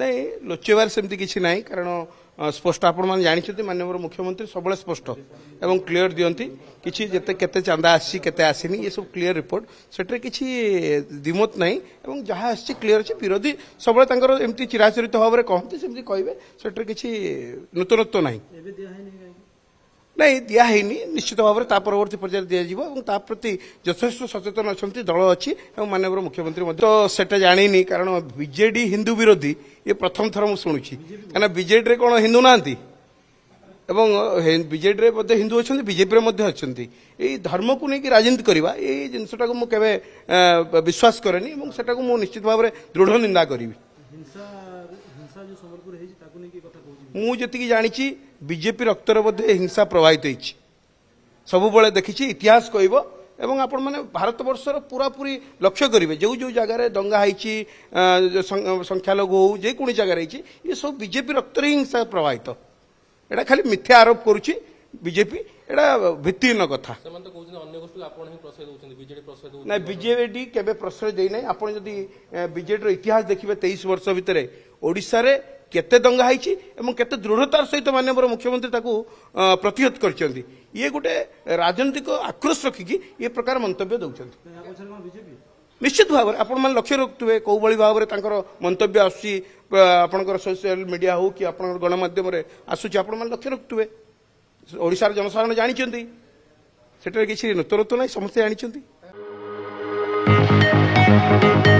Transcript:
ନାଇଁ ଲୁଚେଇବାର ସେମିତି କିଛି ନାହିଁ କାରଣ ସ୍ପଷ୍ଟ ଆପଣମାନେ ଜାଣିଛନ୍ତି ମାନ୍ୟବର ମୁଖ୍ୟମନ୍ତ୍ରୀ ସବୁବେଳେ ସ୍ପଷ୍ଟ ଏବଂ କ୍ଲିଅର ଦିଅନ୍ତି କିଛି ଯେତେ କେତେ ଚାନ୍ଦା ଆସିଛି କେତେ ଆସିନି ଏସବୁ କ୍ଲିଅର ରିପୋର୍ଟ ସେଥିରେ କିଛି ଦ୍ୱିମତ ନାହିଁ ଏବଂ ଯାହା ଆସିଛି କ୍ଲିଅର ଅଛି ବିରୋଧୀ ସବୁବେଳେ ତାଙ୍କର ଏମିତି ଚିରାଚରିତ ଭାବରେ କହନ୍ତି ସେମିତି କହିବେ ସେଥିରେ କିଛି ନୂତନତ୍ୱ ନାହିଁ ନାଇଁ ଦିଆହେଇନି ନିଶ୍ଚିତ ଭାବରେ ତା ପରବର୍ତ୍ତୀ ପର୍ଯ୍ୟାୟରେ ଦିଆଯିବ ଏବଂ ତା ପ୍ରତି ଯଥେଷ୍ଟ ସଚେତନ ଅଛନ୍ତି ଦଳ ଅଛି ଏବଂ ମାନ୍ୟବର ମୁଖ୍ୟମନ୍ତ୍ରୀ ମଧ୍ୟ ସେଟା ଜାଣିନି କାରଣ ବିଜେଡି ହିନ୍ଦୁ ବିରୋଧୀ ଇଏ ପ୍ରଥମ ଥର ମୁଁ ଶୁଣୁଛି କାହିଁକିନା ବିଜେଡ଼ିରେ କ'ଣ ହିନ୍ଦୁ ନାହାନ୍ତି ଏବଂ ବିଜେଡ଼ିରେ ମଧ୍ୟ ହିନ୍ଦୁ ଅଛନ୍ତି ବିଜେପିରେ ମଧ୍ୟ ଅଛନ୍ତି ଏଇ ଧର୍ମକୁ ନେଇକି ରାଜନୀତି କରିବା ଏଇ ଜିନିଷଟାକୁ ମୁଁ କେବେ ବିଶ୍ୱାସ କରେନି ଏବଂ ସେଟାକୁ ମୁଁ ନିଶ୍ଚିତ ଭାବରେ ଦୃଢ଼ ନିନ୍ଦା କରିବି ମୁଁ ଯେତିକି ଜାଣିଛି ବିଜେପି ରକ୍ତରେ ବୋଧେ ହିଂସା ପ୍ରବାହିତ ହେଇଛି ସବୁବେଳେ ଦେଖିଛି ଇତିହାସ କହିବ এবং আপনার ভারতবর্ষর পুরাপুরি লক্ষ্য করবে যে যে জায়গায় দঙ্গা হয়েছি সংখ্যালঘু হো যেকোন জায়গায় হয়েছি এসব বিজেপি রক্তরে হিংসা প্রবাহিত এটা খালি মিথ্যা আরোপ করুছি বিজেপি এটা ভিত্তিহীন কথা না বিজেডি কেবে প্রশ্রয় দিয়ে না আপনার যদি বিজেডির ইতিহাস দেখবে তেইশ বর্ষ ভিতরে ওড়শার କେତେ ଦଙ୍ଗା ହେଇଛି ଏବଂ କେତେ ଦୃଢ଼ତାର ସହିତ ମାନ୍ୟବର ମୁଖ୍ୟମନ୍ତ୍ରୀ ତାକୁ ପ୍ରତିହତ କରିଛନ୍ତି ଇଏ ଗୋଟେ ରାଜନୈତିକ ଆକ୍ରୋଶ ରଖିକି ଇଏ ପ୍ରକାର ମନ୍ତବ୍ୟ ଦେଉଛନ୍ତି ନିଶ୍ଚିତ ଭାବରେ ଆପଣମାନେ ଲକ୍ଷ୍ୟ ରଖୁଥିବେ କେଉଁଭଳି ଭାବରେ ତାଙ୍କର ମନ୍ତବ୍ୟ ଆସୁଛି ଆପଣଙ୍କର ସୋସିଆଲ ମିଡ଼ିଆ ହେଉ କି ଆପଣଙ୍କର ଗଣମାଧ୍ୟମରେ ଆସୁଛି ଆପଣମାନେ ଲକ୍ଷ୍ୟ ରଖୁଥିବେ ଓଡ଼ିଶାର ଜନସାଧାରଣ ଜାଣିଛନ୍ତି ସେଠାରେ କିଛି ନୂତନତ୍ୱ ନାହିଁ ସମସ୍ତେ ଜାଣିଛନ୍ତି